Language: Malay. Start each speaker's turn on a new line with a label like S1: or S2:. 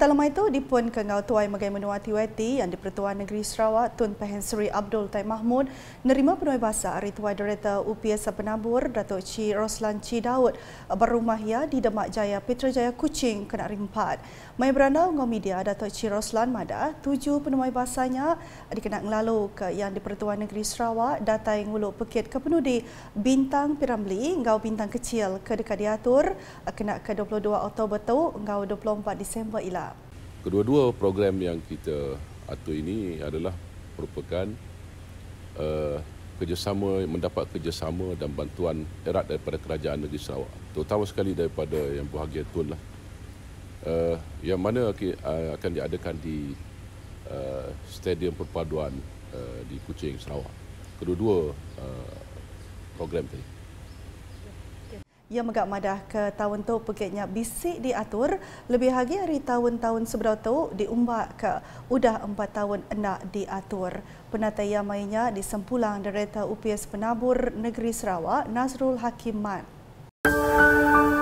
S1: Dalam itu, dipun kengau Tuai Magai Menua TYT yang dipertuan Negeri Sarawak Tun Pahen Seri Abdul Taib Mahmud nerima penuhi bahasa dari Tuai Direktur UPS Penabur Datuk Ci Roslan Ci Daud berumah ya di Demak Jaya Petrajaya Kucing kena rimpat. Mai beranda ngau media Datuk Ci Roslan Mada tujuh penuhi bahasanya dikenak ngelalu ke yang dipertuan Negeri Sarawak datai ngulu pekit ke penudi Bintang Piramli ngau Bintang Kecil ke dekat diatur kena ke 22 Oktober tu ngau 24 Disember ilah.
S2: Kedua-dua program yang kita atur ini adalah merupakan uh, kerjasama mendapat kerjasama dan bantuan erat daripada kerajaan negeri Sarawak. Terutama sekali daripada Yang Berhagia Tun lah. Uh, yang mana eh, akan diadakan di uh, Stadium Perpaduan uh, di Kuching, Sarawak. Kedua-dua uh, program tadi
S1: yang megak madah ke tahun tu pekitnya bisik diatur lebih hagi hari tahun-tahun sebelum tu diumbak ke udah empat tahun enak diatur penataya yang di sempulang dereta UPS Penabur Negeri Sarawak Nasrul Hakim Mat.